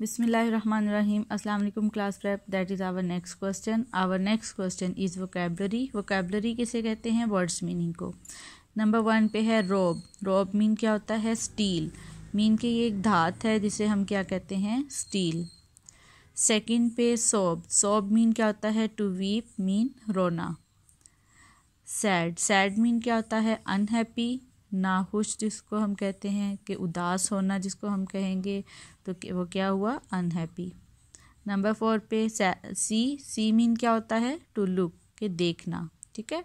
बिसमीम् अल्लाम class prep that is our next question our next question is vocabulary vocabulary किसे कहते हैं words meaning को नंबर वन पे है रोब रोब मीन क्या होता है स्टील मीन के ये एक धात है जिसे हम क्या कहते हैं स्टील सेकेंड पे सोब सोब मीन क्या होता है टू वीप मीन रोना सैड सैड मीन क्या होता है अनहैप्पी नाखुश जिसको हम कहते हैं कि उदास होना जिसको हम कहेंगे तो वो क्या हुआ अनहैप्पी नंबर फोर पे सी सी मीन क्या होता है टू लुक के देखना ठीक है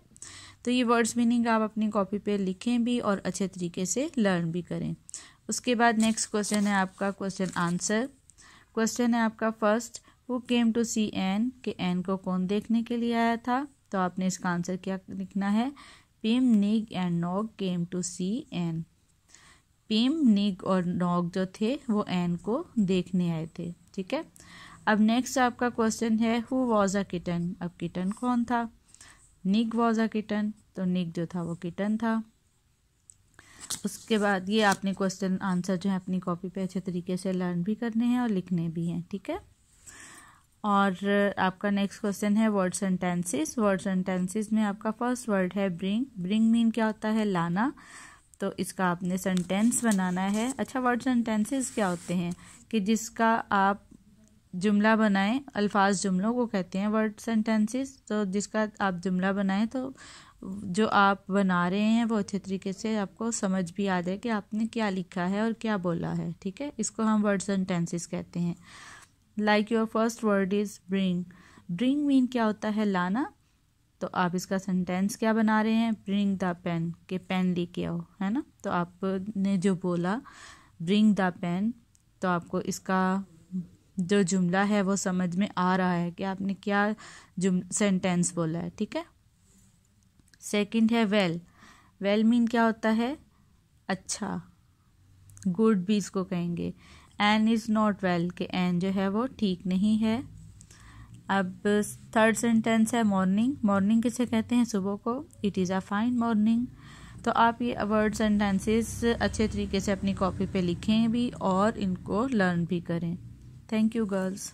तो ये वर्ड्स मीनिंग आप अपनी कॉपी पे लिखें भी और अच्छे तरीके से लर्न भी करें उसके बाद नेक्स्ट क्वेश्चन है आपका क्वेश्चन आंसर क्वेश्चन है आपका फर्स्ट वो केम टू सी एन के एन को कौन देखने के लिए आया था तो आपने इसका आंसर क्या लिखना है Pim Nig and Nog came to see Ann Pim Nig और नॉग जो थे वो एन को देखने आए थे ठीक है अब नेक्स्ट आपका क्वेश्चन है हु वॉज अ किटन अब किटन कौन था निग वॉज अ किटन तो निग जो था वो किटन था उसके बाद ये आपने क्वेश्चन आंसर जो है अपनी कॉपी पे अच्छे तरीके से लर्न भी करने हैं और लिखने भी हैं ठीक है और आपका नेक्स्ट क्वेश्चन है वर्ड सेंटेंसेस वर्ड सेंटेंसेस में आपका फर्स्ट वर्ड है ब्रिंग ब्रिंग मीन क्या होता है लाना तो इसका आपने सेंटेंस बनाना है अच्छा वर्ड सेंटेंसेस क्या होते हैं कि जिसका आप जुमला बनाएं अल्फाज जुमलों को कहते हैं वर्ड सेंटेंसेस तो जिसका आप जुमला बनाएं तो जो आप बना रहे हैं वो अच्छे तरीके से आपको समझ भी आ जाए कि आपने क्या लिखा है और क्या बोला है ठीक है इसको हम वर्ड सेंटेंसेस कहते हैं like your first word is bring bring mean क्या होता है लाना तो आप इसका सेंटेंस क्या बना रहे हैं ब्रिंग द पेन के पेन लेके आओ है ना तो आपने जो बोला ब्रिंग द पेन तो आपको इसका जो जुमला है वो समझ में आ रहा है कि आपने क्या जुम सेंटेंस बोला है ठीक है सेकंड है वेल वेल मीन क्या होता है अच्छा गुड भी इसको कहेंगे एन इज़ नॉट वेल कि एन जो है वो ठीक नहीं है अब थर्ड सेंटेंस है मॉर्निंग मॉर्निंग किसे कहते हैं सुबह को it is a fine morning तो आप ये वर्ड सेंटेंसेस अच्छे तरीके से अपनी कॉपी पे लिखें भी और इनको लर्न भी करें थैंक यू गर्ल्स